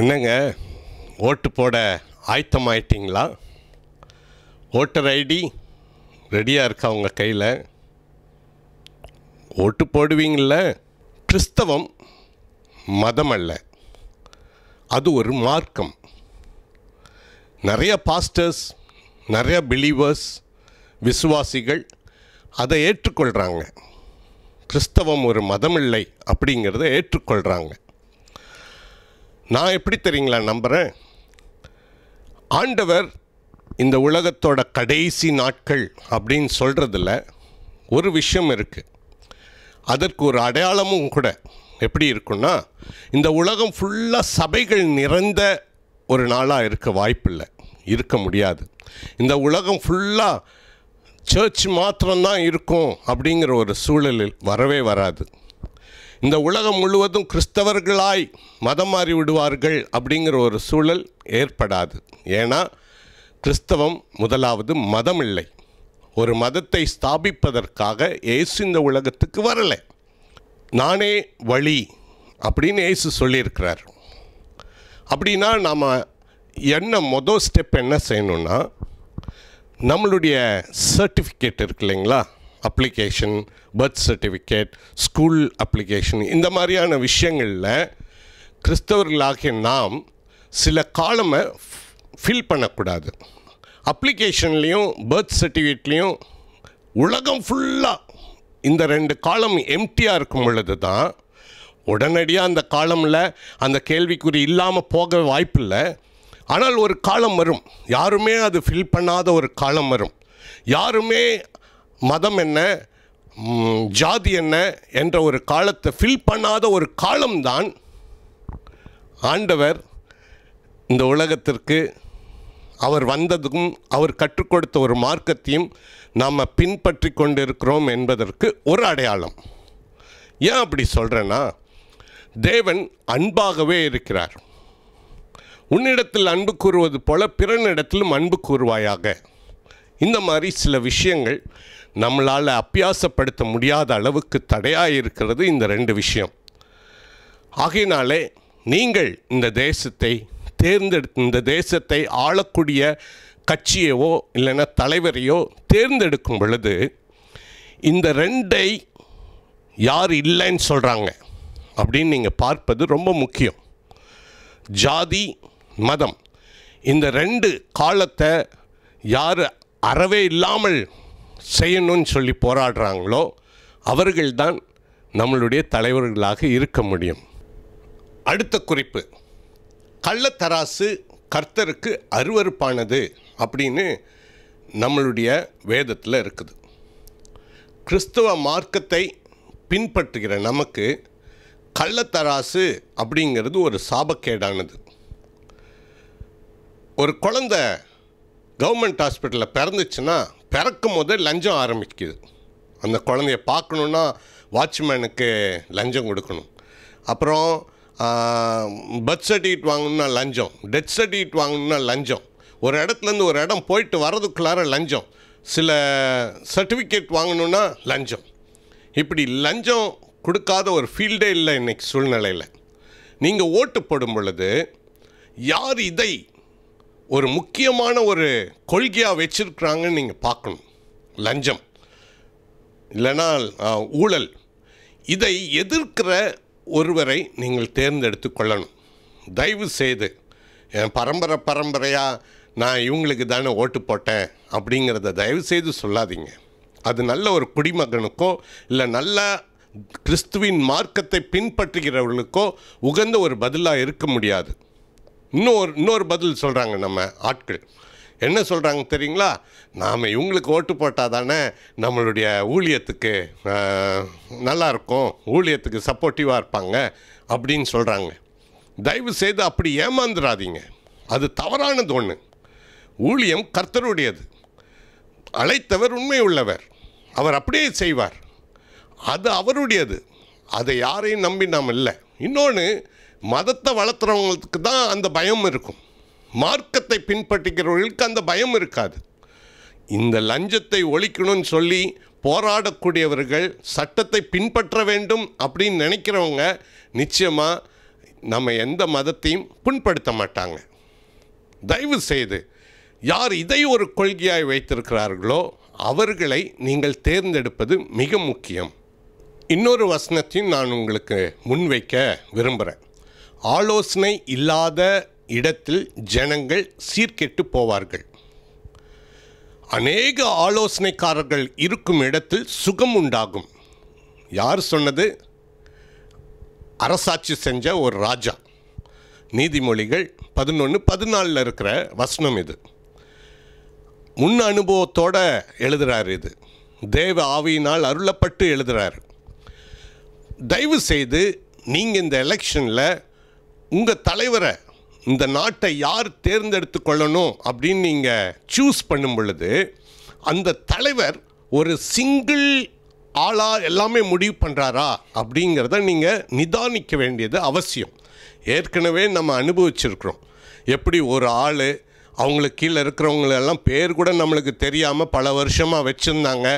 என்னங்க ஓட்டு போட ஆயத்தம் ஆயிட்டிங்களா ஓட்டர் ஐடி ரெடியாக இருக்கா உங்கள் கையில் ஓட்டு போடுவீங்கள கிறிஸ்தவம் மதம் அல்ல அது ஒரு மார்க்கம் நிறைய பாஸ்டர்ஸ் நிறைய பிலீவர்ஸ் விசுவாசிகள் அதை ஏற்றுக்கொள்கிறாங்க கிறிஸ்தவம் ஒரு மதம் இல்லை அப்படிங்கிறத ஏற்றுக்கொள்கிறாங்க நான் எப்படி தெரியுங்களா நம்புகிறேன் ஆண்டவர் இந்த உலகத்தோட கடைசி நாட்கள் அப்படின்னு சொல்கிறதுல ஒரு விஷயம் இருக்குது அதற்கு ஒரு அடையாளமும் கூட எப்படி இருக்குன்னா இந்த உலகம் ஃபுல்லாக சபைகள் நிறைந்த ஒரு நாளாக இருக்க வாய்ப்பில்லை இருக்க முடியாது இந்த உலகம் ஃபுல்லாக சர்ச் மாத்திரம்தான் இருக்கும் அப்படிங்கிற ஒரு சூழலில் வரவே வராது இந்த உலகம் முழுவதும் கிறிஸ்தவர்களாய் மதம் மாறி விடுவார்கள் அப்படிங்கிற ஒரு சூழல் ஏற்படாது ஏன்னா கிறிஸ்தவம் முதலாவது மதம் இல்லை ஒரு மதத்தை ஸ்தாபிப்பதற்காக ஏசு இந்த உலகத்துக்கு வரலை நானே வழி அப்படின்னு ஏசு சொல்லியிருக்கிறார் அப்படின்னா நாம் என்ன மொதல் ஸ்டெப் என்ன செய்யணுன்னா நம்மளுடைய சர்டிஃபிகேட் இருக்கு இல்லைங்களா application birth certificate school application இந்த மாதிரியான விஷயங்களில் கிறிஸ்தவர்களாகிய நாம் சில காலமை ஃபில் பண்ணக்கூடாது அப்ளிகேஷன்லேயும் பர்த் சர்டிஃபிகேட்லேயும் உலகம் ஃபுல்லாக இந்த ரெண்டு காலம் எம்டியாக இருக்கும் பொழுது தான் உடனடியாக அந்த காலமில் அந்த கேள்விக்குறி இல்லாமல் போக வாய்ப்பில்லை ஆனால் ஒரு காலம் வரும் யாருமே அது ஃபில் பண்ணாத ஒரு காலம் வரும் யாருமே மதம் என்ன ஜாதி என்ன என்ற ஒரு காலத்தை ஃபில் பண்ணாத ஒரு காலம்தான் ஆண்டவர் இந்த உலகத்திற்கு அவர் வந்ததும் அவர் கற்றுக் கொடுத்த ஒரு மார்க்கத்தையும் நாம் பின்பற்றி கொண்டிருக்கிறோம் என்பதற்கு ஒரு அடையாளம் ஏன் அப்படி சொல்கிறேன்னா தேவன் அன்பாகவே இருக்கிறார் உன்னிடத்தில் அன்பு கூறுவது போல பிறனிடத்திலும் அன்பு கூறுவாயாக இந்த மாதிரி சில விஷயங்கள் நம்மளால் அப்பியாசப்படுத்த முடியாத அளவுக்கு தடையாக இருக்கிறது இந்த ரெண்டு விஷயம் ஆகையினாலே நீங்கள் இந்த தேசத்தை தேர்ந்தெடுத்து இந்த தேசத்தை ஆளக்கூடிய கட்சியவோ இல்லைன்னா தலைவரையோ தேர்ந்தெடுக்கும் பொழுது இந்த ரெண்டை யார் இல்லைன்னு சொல்கிறாங்க அப்படின்னு நீங்கள் பார்ப்பது ரொம்ப முக்கியம் ஜாதி மதம் இந்த ரெண்டு காலத்தை யார் அறவே இல்லாமல் செய்யணும்னு சொல்லி போராடுறாங்களோ அவர்கள்தான் நம்மளுடைய தலைவர்களாக இருக்க முடியும் அடுத்த குறிப்பு கள்ளத்தராசு கர்த்தருக்கு அருவறுப்பானது அப்படின்னு நம்மளுடைய வேதத்தில் இருக்குது கிறிஸ்துவ மார்க்கத்தை பின்பற்றுகிற நமக்கு கள்ளத்தராசு அப்படிங்கிறது ஒரு சாபக்கேடானது ஒரு குழந்த கவர்மெண்ட் ஹாஸ்பிட்டலில் பிறந்துச்சுன்னா பிறக்கும் போது லஞ்சம் ஆரம்பிக்குது அந்த குழந்தைய பார்க்கணுன்னா வாட்ச்மேனுக்கு லஞ்சம் கொடுக்கணும் அப்புறம் பர்த் சர்டிஃபிகேட் வாங்கணும்னா லஞ்சம் டெத் சர்டிஃபிகேட் வாங்கணும்னா லஞ்சம் ஒரு இடத்துலேருந்து ஒரு இடம் போயிட்டு வர்றதுக்குள்ளார லஞ்சம் சில சர்டிஃபிகேட் வாங்கணுன்னா லஞ்சம் இப்படி லஞ்சம் கொடுக்காத ஒரு ஃபீல்டே இல்லை இன்றைக்கி சூழ்நிலையில் நீங்கள் ஓட்டு போடும் பொழுது யார் இதை ஒரு முக்கியமான ஒரு கொள்கையாக வச்சுருக்குறாங்கன்னு நீங்கள் பார்க்கணும் லஞ்சம் இல்லைன்னா ஊழல் இதை எதிர்க்கிற ஒருவரை நீங்கள் தேர்ந்தெடுத்து கொள்ளணும் தயவு செய்து என் பரம்பரை பரம்பரையாக நான் இவங்களுக்கு தானே ஓட்டு போட்டேன் அப்படிங்கிறத தயவு செய்து சொல்லாதீங்க அது நல்ல ஒரு குடிமகனுக்கோ இல்லை நல்ல கிறிஸ்துவின் மார்க்கத்தை பின்பற்றுகிறவர்களுக்கோ உகந்த ஒரு பதிலாக இருக்க முடியாது இன்னொரு இன்னொரு பதில் சொல்கிறாங்க நம்ம ஆட்கள் என்ன சொல்கிறாங்க தெரியுங்களா நாம் இவங்களுக்கு ஓட்டு போட்டால் தானே நம்மளுடைய ஊழியத்துக்கு நல்லாயிருக்கும் ஊழியத்துக்கு சப்போர்ட்டிவாக இருப்பாங்க அப்படின்னு சொல்கிறாங்க தயவு செய்து அப்படி ஏமாந்துடாதீங்க அது தவறானது ஒன்று ஊழியம் கர்த்தருடையது அழைத்தவர் உண்மை உள்ளவர் அவர் அப்படியே செய்வார் அது அவருடையது அதை யாரையும் நம்பி நாம் இல்லை இன்னொன்று மதத்தை வளர்த்துறவங்களுக்கு தான் அந்த பயம் இருக்கும் மார்க்கத்தை பின்பற்றுகிறவர்களுக்கு அந்த பயம் இருக்காது இந்த லஞ்சத்தை ஒழிக்கணும்னு சொல்லி போராடக்கூடியவர்கள் சட்டத்தை பின்பற்ற வேண்டும் அப்படின்னு நினைக்கிறவங்க நிச்சயமாக நம்ம எந்த மதத்தையும் புண்படுத்த மாட்டாங்க தயவு செய்து யார் இதை ஒரு கொள்கையாய் வைத்திருக்கிறார்களோ அவர்களை நீங்கள் தேர்ந்தெடுப்பது மிக முக்கியம் இன்னொரு வசனத்தையும் நான் உங்களுக்கு முன்வைக்க விரும்புகிறேன் ஆலோசனை இல்லாத இடத்தில் ஜனங்கள் சீர்கெட்டு போவார்கள் அநேக ஆலோசனைக்காரர்கள் இருக்கும் இடத்தில் சுகம் உண்டாகும் யார் சொன்னது அரசாட்சி செஞ்ச ஒரு ராஜா நீதிமொழிகள் பதினொன்று பதினாலில் இருக்கிற வசனம் இது முன் அனுபவத்தோடு எழுதுகிறார் இது தேவ ஆவியினால் அருளப்பட்டு எழுதுகிறார் தயவு செய்து நீங்கள் இந்த எலெக்ஷனில் உங்கள் தலைவரை இந்த நாட்டை யார் தேர்ந்தெடுத்து கொள்ளணும் அப்படின்னு நீங்கள் சூஸ் பண்ணும் பொழுது அந்த தலைவர் ஒரு சிங்கிள் ஆளாக எல்லாமே முடிவு பண்ணுறாரா அப்படிங்கிறத நீங்கள் நிதானிக்க வேண்டியது அவசியம் ஏற்கனவே நம்ம அனுபவிச்சிருக்கிறோம் எப்படி ஒரு ஆள் அவங்களுக்கு கீழே இருக்கிறவங்களெல்லாம் பேர் கூட நம்மளுக்கு தெரியாமல் பல வருஷமாக வச்சுருந்தாங்க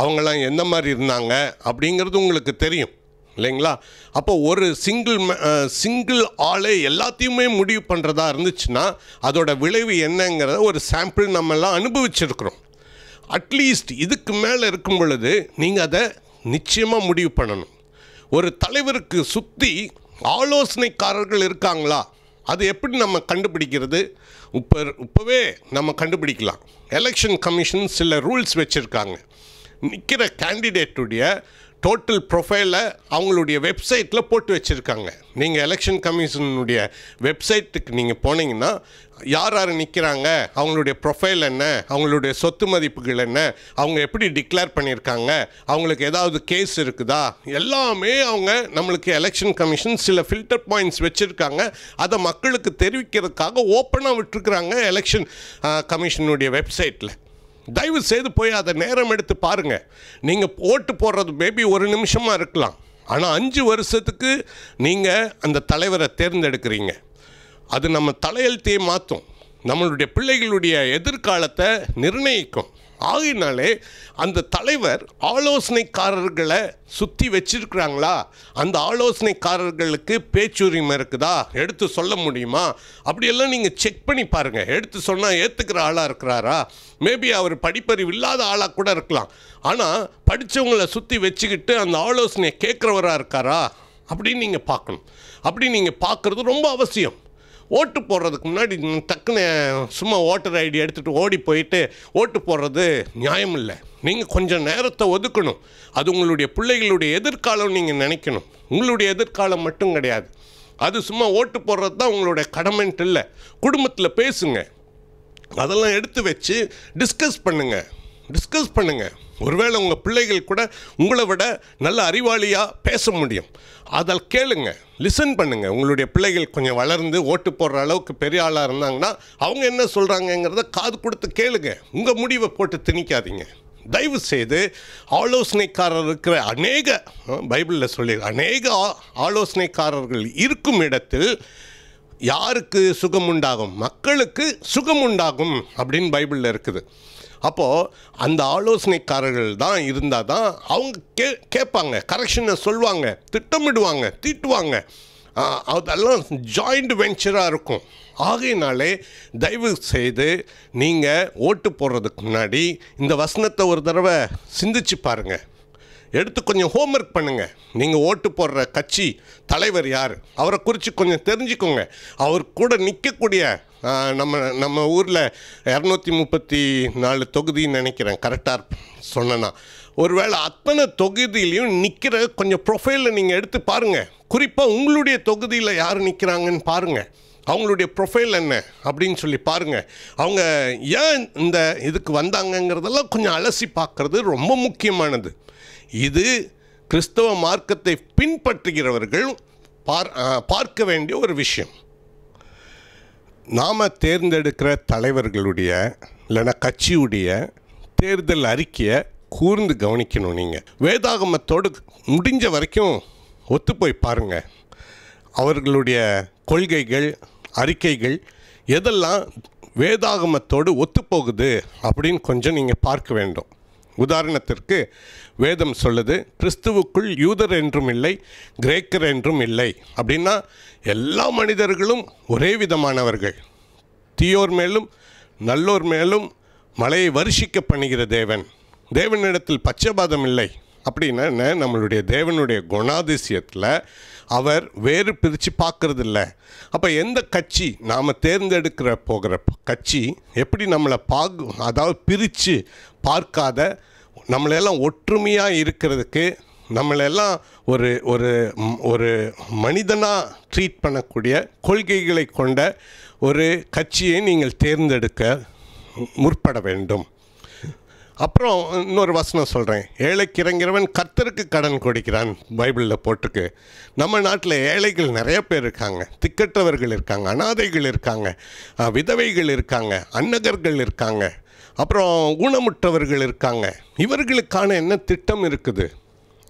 அவங்களாம் எந்த மாதிரி இருந்தாங்க அப்படிங்கிறது உங்களுக்கு தெரியும் இல்லைங்களா அப்போ ஒரு சிங்கிள் சிங்கிள் ஆளே எல்லாத்தையுமே முடிவு பண்ணுறதா இருந்துச்சுன்னா அதோட விளைவு என்னங்கிறத ஒரு சாம்பிள் நம்மெல்லாம் அனுபவிச்சிருக்கிறோம் அட்லீஸ்ட் இதுக்கு மேலே இருக்கும் பொழுது நீங்கள் அதை நிச்சயமாக முடிவு பண்ணணும் ஒரு தலைவருக்கு சுற்றி ஆலோசனைக்காரர்கள் இருக்காங்களா அது எப்படி நம்ம கண்டுபிடிக்கிறது இப்போ இப்போவே நம்ம கண்டுபிடிக்கலாம் எலெக்ஷன் கமிஷன் சில ரூல்ஸ் வச்சுருக்காங்க நிற்கிற கேண்டிடேட்டுடைய டோட்டல் ப்ரொஃபைலை அவங்களுடைய வெப்சைட்டில் போட்டு வச்சுருக்காங்க நீங்கள் எலெக்ஷன் கமிஷனுடைய வெப்சைட்டுக்கு நீங்கள் போனீங்கன்னா யார் யார் நிற்கிறாங்க அவங்களுடைய ப்ரொஃபைல் என்ன அவங்களுடைய சொத்து மதிப்புகள் என்ன அவங்க எப்படி டிக்ளேர் பண்ணியிருக்காங்க அவங்களுக்கு ஏதாவது கேஸ் இருக்குதா எல்லாமே அவங்க நம்மளுக்கு எலெக்ஷன் கமிஷன் சில ஃபில்டர் பாயிண்ட்ஸ் வச்சுருக்காங்க அதை மக்களுக்கு தெரிவிக்கிறதுக்காக ஓப்பனாக விட்டுருக்குறாங்க எலெக்ஷன் கமிஷனுடைய வெப்சைட்டில் தயவு செய்து போய் அதை நேரம் எடுத்து பாருங்கள் நீங்கள் ஓட்டு போடுறது மேபி ஒரு நிமிஷமாக இருக்கலாம் ஆனால் அஞ்சு வருஷத்துக்கு நீங்கள் அந்த தலைவரை தேர்ந்தெடுக்கிறீங்க அது நம்ம தலையெழுத்தையே மாற்றும் நம்மளுடைய பிள்ளைகளுடைய எதிர்காலத்தை நிர்ணயிக்கும் ஆகினாலே அந்த தலைவர் ஆலோசனைக்காரர்களை சுற்றி வச்சிருக்கிறாங்களா அந்த ஆலோசனைக்காரர்களுக்கு பேச்சுரிமை இருக்குதா எடுத்து சொல்ல முடியுமா அப்படியெல்லாம் நீங்கள் செக் பண்ணி பாருங்கள் எடுத்து சொன்னால் ஏற்றுக்கிற ஆளாக இருக்கிறாரா மேபி அவர் படிப்பறிவு இல்லாத ஆளாக கூட இருக்கலாம் ஆனால் படித்தவங்களை சுற்றி வச்சுக்கிட்டு அந்த ஆலோசனையை கேட்குறவராக இருக்காரா அப்படின்னு நீங்கள் பார்க்கணும் அப்படி நீங்கள் பார்க்குறது ரொம்ப அவசியம் ஓட்டு போடுறதுக்கு முன்னாடி டக்குன்னு சும்மா ஓட்டர் ஐடி எடுத்துகிட்டு ஓடி போயிட்டு ஓட்டு போடுறது நியாயம் இல்லை நீங்கள் கொஞ்சம் நேரத்தை ஒதுக்கணும் அது உங்களுடைய பிள்ளைகளுடைய எதிர்காலம் நீங்கள் நினைக்கணும் உங்களுடைய எதிர்காலம் மட்டும் கிடையாது அது சும்மா ஓட்டு போடுறது தான் உங்களுடைய கடமைன்ட்டு இல்லை குடும்பத்தில் பேசுங்க அதெல்லாம் எடுத்து வச்சு டிஸ்கஸ் பண்ணுங்கள் டிஸ்கஸ் பண்ணுங்கள் ஒருவேளை உங்கள் பிள்ளைகள் கூட உங்களை விட நல்ல அறிவாளியாக பேச முடியும் அதால் கேளுங்க லிசன் பண்ணுங்கள் உங்களுடைய பிள்ளைகள் கொஞ்சம் வளர்ந்து ஓட்டு போடுற அளவுக்கு பெரிய ஆளாக இருந்தாங்கன்னா அவங்க என்ன சொல்கிறாங்கங்கிறத காது கொடுத்து கேளுங்க உங்கள் முடிவை போட்டு திணிக்காதீங்க தயவு செய்து ஆலோசனைக்காரர் இருக்கிற அநேக பைபிளில் சொல்லி அநேக ஆலோசனைக்காரர்கள் இருக்கும் இடத்தில் யாருக்கு சுகம் உண்டாகும் மக்களுக்கு சுகம் உண்டாகும் அப்படின்னு பைபிளில் இருக்குது அப்போது அந்த ஆலோசனைக்காரர்கள் தான் இருந்தால் தான் அவங்க கே கேட்பாங்க கரெக்ஷனை சொல்லுவாங்க திட்டமிடுவாங்க தீட்டுவாங்க அதெல்லாம் ஜாயிண்ட் வெஞ்சராக இருக்கும் ஆகையினாலே தயவு செய்து நீங்கள் ஓட்டு போடுறதுக்கு முன்னாடி இந்த வசனத்தை ஒரு தடவை சிந்திச்சு பாருங்கள் எடுத்து கொஞ்சம் ஹோம்ஒர்க் பண்ணுங்கள் நீங்கள் ஓட்டு போடுற கட்சி தலைவர் யார் அவரை குறித்து கொஞ்சம் தெரிஞ்சுக்கோங்க அவர் கூட நிற்கக்கூடிய நம்ம நம்ம ஊரில் இரநூத்தி முப்பத்தி நாலு தொகுதின்னு நினைக்கிறேன் கரெக்டாக சொன்னேன்னா ஒருவேளை அத்தனை தொகுதியிலையும் நிற்கிற கொஞ்சம் ப்ரொஃபைலில் நீங்கள் எடுத்து பாருங்கள் குறிப்பாக உங்களுடைய தொகுதியில் யார் நிற்கிறாங்கன்னு பாருங்கள் அவங்களுடைய ப்ரொஃபைல் என்ன அப்படின்னு சொல்லி பாருங்கள் அவங்க ஏன் இந்த இதுக்கு வந்தாங்கங்கிறதெல்லாம் கொஞ்சம் அலசி பார்க்குறது ரொம்ப முக்கியமானது இது கிறிஸ்தவ மார்க்கத்தை பின்பற்றுகிறவர்கள் பார் பார்க்க வேண்டிய ஒரு விஷயம் நாம் தேர்ந்தெடுக்கிற தலைவர்களுடைய இல்லைன்னா கட்சியுடைய தேர்தல் அறிக்கையை கூர்ந்து கவனிக்கணும் நீங்கள் வேதாகமத்தோடு முடிஞ்ச வரைக்கும் ஒத்து போய் பாருங்கள் அவர்களுடைய கொள்கைகள் அறிக்கைகள் எதெல்லாம் வேதாகமத்தோடு ஒத்துப்போகுது அப்படின்னு கொஞ்சம் நீங்கள் பார்க்க வேண்டும் உதாரணத்திற்கு வேதம் சொல்லுது கிறிஸ்துவுக்குள் யூதர் என்றும் இல்லை கிரேக்கர் என்றும் இல்லை அப்படின்னா எல்லா மனிதர்களும் ஒரே விதமானவர்கள் தீயோர் மேலும் நல்லோர் மேலும் மலையை வருஷிக்க பண்ணுகிற தேவன் தேவனிடத்தில் பச்சபாதம் இல்லை அப்படின்னா என்ன நம்மளுடைய தேவனுடைய குணாதிசயத்தில் அவர் வேறு பிரித்து பார்க்கறது இல்லை அப்போ எந்த கட்சி நாம் தேர்ந்தெடுக்கிற போகிற கட்சி எப்படி நம்மளை பாக் அதாவது பிரித்து பார்க்காத நம்மளெல்லாம் ஒற்றுமையாக இருக்கிறதுக்கு நம்மளெல்லாம் ஒரு ஒரு ஒரு மனிதனாக ட்ரீட் பண்ணக்கூடிய கொள்கைகளை கொண்ட ஒரு கட்சியை நீங்கள் தேர்ந்தெடுக்க முற்பட வேண்டும் அப்புறம் இன்னொரு வசனம் சொல்கிறேன் ஏழைக்கு இறங்கிறவன் கத்தருக்கு கடன் கொடுக்கிறான் பைபிளில் போட்டுக்கு நம்ம நாட்டில் ஏழைகள் நிறைய பேர் இருக்காங்க திக்கற்றவர்கள் இருக்காங்க அனாதைகள் இருக்காங்க விதவைகள் இருக்காங்க அன்னகர்கள் இருக்காங்க அப்புறம் ஊனமுற்றவர்கள் இருக்காங்க இவர்களுக்கான என்ன திட்டம் இருக்குது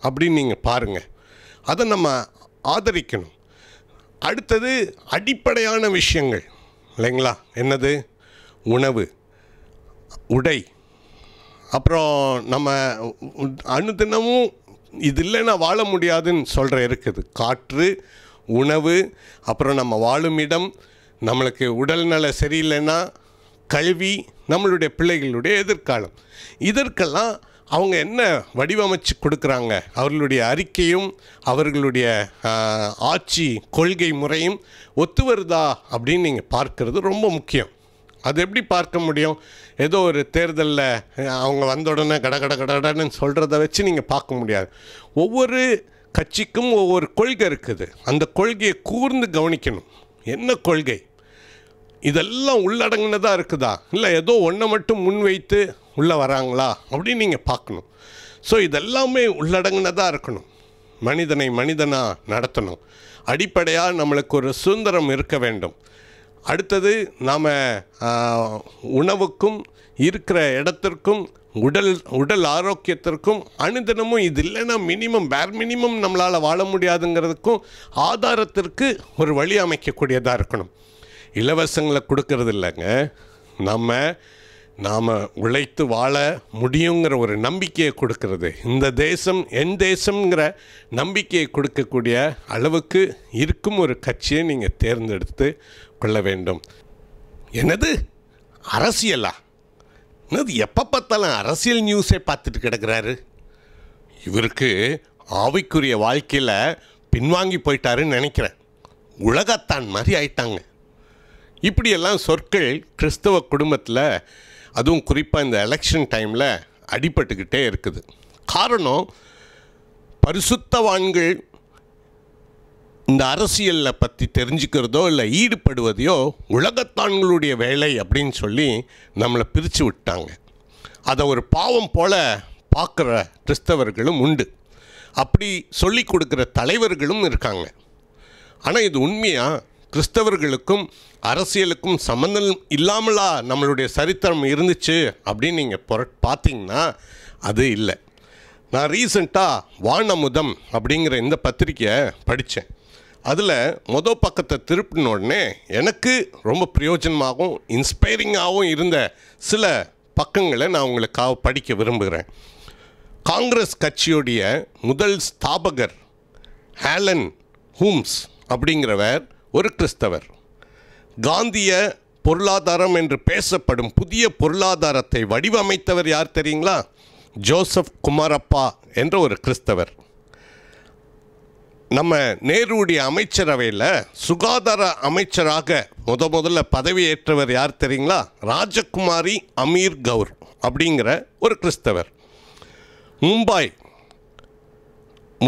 அப்படின்னு நீங்கள் பாருங்கள் அதை நம்ம ஆதரிக்கணும் அடுத்தது அடிப்படையான விஷயங்கள் இல்லைங்களா என்னது உணவு உடை அப்புறம் நம்ம அணு தினமும் இது இல்லைன்னா வாழ முடியாதுன்னு சொல்கிற இருக்குது காற்று உணவு அப்புறம் நம்ம வாழும் இடம் நம்மளுக்கு உடல்நல சரியில்லைன்னா கல்வி நம்மளுடைய பிள்ளைகளுடைய எதிர்காலம் இதற்கெல்லாம் அவங்க என்ன வடிவமைச்சு கொடுக்குறாங்க அவர்களுடைய அறிக்கையும் அவர்களுடைய ஆட்சி கொள்கை முறையும் ஒத்து வருதா அப்படின்னு நீங்கள் பார்க்கறது ரொம்ப முக்கியம் அது எப்படி பார்க்க முடியும் ஏதோ ஒரு தேர்தலில் அவங்க வந்த உடனே கட கட கடன்னு சொல்கிறத வச்சு நீங்கள் பார்க்க முடியாது ஒவ்வொரு கட்சிக்கும் ஒவ்வொரு கொள்கை இருக்குது அந்த கொள்கையை கூர்ந்து கவனிக்கணும் என்ன கொள்கை இதெல்லாம் உள்ளடங்கினதாக இருக்குதா இல்லை ஏதோ ஒன்றை மட்டும் முன்வைத்து உள்ளே வராங்களா அப்படின்னு நீங்கள் பார்க்கணும் ஸோ இதெல்லாமே உள்ளடங்கினதாக இருக்கணும் மனிதனை மனிதனாக நடத்தணும் அடிப்படையாக நம்மளுக்கு ஒரு சுதந்திரம் இருக்க வேண்டும் அடுத்தது நாம் உணவுக்கும் இருக்கிற இடத்திற்கும் உடல் உடல் ஆரோக்கியத்திற்கும் அனுதினமும் இது இல்லைன்னா மினிமம் வேர் மினிமம் நம்மளால் வாழ முடியாதுங்கிறதுக்கும் ஆதாரத்திற்கு ஒரு வழி அமைக்கக்கூடியதாக இருக்கணும் இலவசங்களை கொடுக்கறது இல்லைங்க நம்ம நாம் உழைத்து வாழ முடியுங்கிற ஒரு நம்பிக்கையை கொடுக்கறது இந்த தேசம் என் தேசம்ங்கிற நம்பிக்கையை கொடுக்கக்கூடிய அளவுக்கு இருக்கும் ஒரு கட்சியை நீங்கள் தேர்ந்தெடுத்து கொள்ள வேண்டும் என்னது அரசியலா என்னது எப்போ பார்த்தாலும் அரசியல் நியூஸே பார்த்துட்டு கிடக்கிறாரு இவருக்கு ஆவிக்குரிய வாழ்க்கையில் பின்வாங்கி போயிட்டாருன்னு நினைக்கிறேன் உலகத்தான் மாதிரி ஆயிட்டாங்க இப்படியெல்லாம் சொற்கள் கிறிஸ்தவ குடும்பத்தில் அதுவும் குறிப்பாக இந்த எலெக்ஷன் டைமில் அடிபட்டுக்கிட்டே இருக்குது காரணம் பரிசுத்தவான்கள் இந்த அரசியலில் பற்றி தெரிஞ்சுக்கிறதோ இல்லை ஈடுபடுவதையோ உலகத்தான்களுடைய வேலை அப்படின்னு சொல்லி நம்மளை பிரித்து விட்டாங்க அதை ஒரு பாவம் போல் பார்க்குற கிறிஸ்தவர்களும் உண்டு அப்படி சொல்லி கொடுக்குற தலைவர்களும் இருக்காங்க ஆனால் இது உண்மையாக கிறிஸ்தவர்களுக்கும் அரசியலுக்கும் சம்மந்தம் இல்லாமலா நம்மளுடைய சரித்திரம் இருந்துச்சு அப்படின்னு நீங்கள் புர பார்த்தீங்கன்னா அது இல்லை நான் ரீசண்டாக வானமுதம் அப்படிங்கிற இந்த பத்திரிக்கையை படித்தேன் அதில் மொதல் பக்கத்தை திருப்பின உடனே எனக்கு ரொம்ப பிரயோஜனமாகவும் இன்ஸ்பைரிங்காகவும் இருந்த சில பக்கங்களை நான் உங்களுக்காக படிக்க விரும்புகிறேன் காங்கிரஸ் கட்சியுடைய முதல் ஸ்தாபகர் ஹேலன் ஹூம்ஸ் அப்படிங்கிறவர் ஒரு கிறிஸ்தவர் காந்திய பொருளாதாரம் என்று பேசப்படும் புதிய பொருளாதாரத்தை வடிவமைத்தவர் யார் தெரியுங்களா ஜோசப் குமாரப்பா என்ற ஒரு கிறிஸ்தவர் நம்ம நேருடைய அமைச்சரவையில் சுகாதார அமைச்சராக முத முதல்ல பதவியேற்றவர் யார் தெரியுங்களா ராஜகுமாரி அமீர் கவுர் அப்படிங்கிற ஒரு கிறிஸ்தவர் மும்பாய்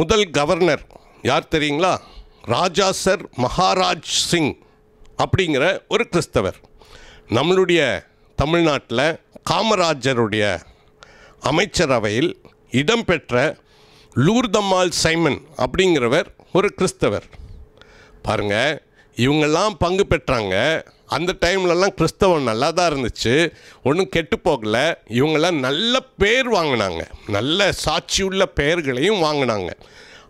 முதல் கவர்னர் யார் தெரியுங்களா ராஜா சர் மகாராஜ் சிங் அப்படிங்கிற ஒரு கிறிஸ்தவர் நம்மளுடைய தமிழ்நாட்டில் காமராஜருடைய அமைச்சரவையில் இடம்பெற்ற லூர்தம்மாள் சைமன் அப்படிங்கிறவர் ஒரு கிறிஸ்தவர் பாருங்கள் இவங்கெல்லாம் பங்கு பெற்றாங்க அந்த டைம்லலாம் கிறிஸ்தவம் நல்லா தான் இருந்துச்சு ஒன்றும் கெட்டு போகலை இவங்கெல்லாம் நல்ல பேர் வாங்கினாங்க நல்ல சாட்சியுள்ள பெயர்களையும் வாங்கினாங்க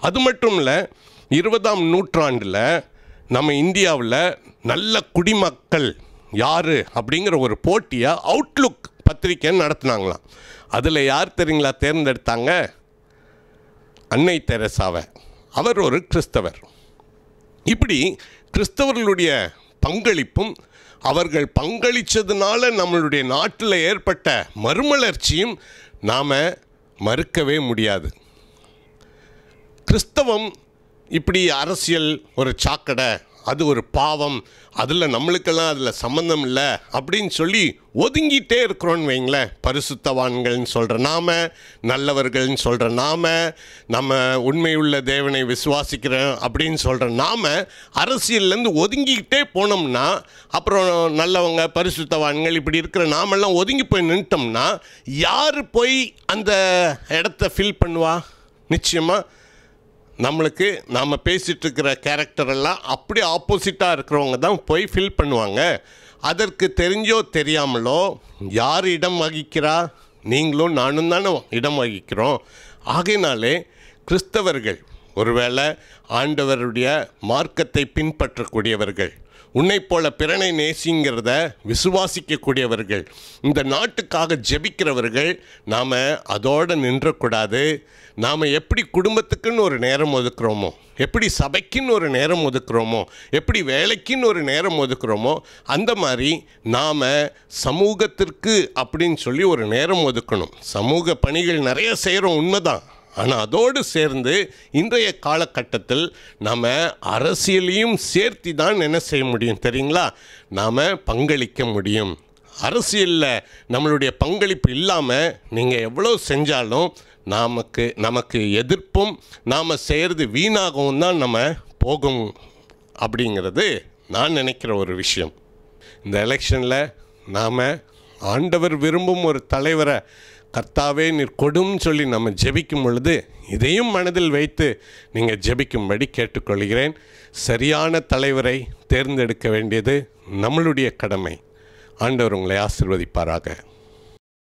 அது மட்டும் இல்லை இருபதாம் நூற்றாண்டில் நம்ம இந்தியாவில் நல்ல குடிமக்கள் யார் அப்படிங்கிற ஒரு போட்டியை அவுட்லுக் பத்திரிக்கை நடத்தினாங்களாம் அதில் யார் தெரியுங்களா தேர்ந்தெடுத்தாங்க அன்னை தெரசாவை அவர் ஒரு கிறிஸ்தவர் இப்படி கிறிஸ்தவர்களுடைய பங்களிப்பும் அவர்கள் பங்களித்ததுனால நம்மளுடைய நாட்டில் ஏற்பட்ட மறுமலர்ச்சியும் நாம் மறுக்கவே முடியாது கிறிஸ்தவம் இப்படி அரசியல் ஒரு சாக்கடை அது ஒரு பாவம் அதில் நம்மளுக்கெல்லாம் அதில் சம்மந்தம் இல்லை அப்படின்னு சொல்லி ஒதுங்கிட்டே இருக்கிறோன்னு வைங்களேன் பரிசுத்தவான்கள்னு சொல்கிற நாம நல்லவர்கள்னு சொல்கிற நாம நம்ம உண்மையுள்ள தேவனை விசுவாசிக்கிறோம் அப்படின்னு சொல்கிற நாம அரசியல்லேருந்து ஒதுங்கிக்கிட்டே போனோம்னா அப்புறம் நல்லவங்க பரிசுத்தவான்கள் இப்படி இருக்கிற நாமெல்லாம் ஒதுங்கி போய் நின்ட்டோம்னா யார் போய் அந்த இடத்த ஃபில் பண்ணுவா நிச்சயமாக நம்மளுக்கு நாம் பேசிகிட்டு இருக்கிற கேரக்டரெல்லாம் அப்படி ஆப்போசிட்டாக இருக்கிறவங்க தான் போய் ஃபில் பண்ணுவாங்க அதற்கு தெரிஞ்சோ தெரியாமலோ யார் இடம் வகிக்கிறா நீங்களும் நானும் தானே இடம் வகிக்கிறோம் ஆகையினாலே கிறிஸ்தவர்கள் ஒருவேளை ஆண்டவருடைய மார்க்கத்தை பின்பற்றக்கூடியவர்கள் உன்னை போல பிறனை நேசிங்கிறத விசுவாசிக்கக்கூடியவர்கள் இந்த நாட்டுக்காக ஜெபிக்கிறவர்கள் நாம் அதோடு நின்றக்கூடாது நாம் எப்படி குடும்பத்துக்குன்னு ஒரு நேரம் ஒதுக்குறோமோ எப்படி சபைக்குன்னு ஒரு நேரம் ஒதுக்குறோமோ எப்படி வேலைக்குன்னு ஒரு நேரம் ஒதுக்குறோமோ அந்த மாதிரி நாம் சமூகத்திற்கு அப்படின்னு சொல்லி ஒரு நேரம் ஒதுக்கணும் சமூக பணிகள் நிறைய செய்கிறோம் உண்மைதான் ஆனால் அதோடு சேர்ந்து இன்றைய காலகட்டத்தில் நாம் அரசியலையும் சேர்த்து தான் என்ன செய்ய முடியும் தெரியுங்களா நாம் பங்களிக்க முடியும் அரசியலில் நம்மளுடைய பங்களிப்பு இல்லாமல் நீங்கள் எவ்வளோ செஞ்சாலும் நமக்கு நமக்கு எதிர்ப்பும் நாம் செய்கிறது வீணாகவும் தான் நம்ம போகும் அப்படிங்கிறது நான் நினைக்கிற ஒரு விஷயம் இந்த எலெக்ஷனில் நாம் ஆண்டவர் விரும்பும் ஒரு தலைவரை கர்த்தாவே நீர் கொடும் சொல்லி நம்ம ஜெபிக்கும் பொழுது இதையும் மனதில் வைத்து நீங்கள் ஜெபிக்கும்படி கேட்டுக்கொள்கிறேன் சரியான தலைவரை தேர்ந்தெடுக்க வேண்டியது நம்மளுடைய கடமை ஆண்டவர் உங்களை ஆசிர்வதிப்பாராக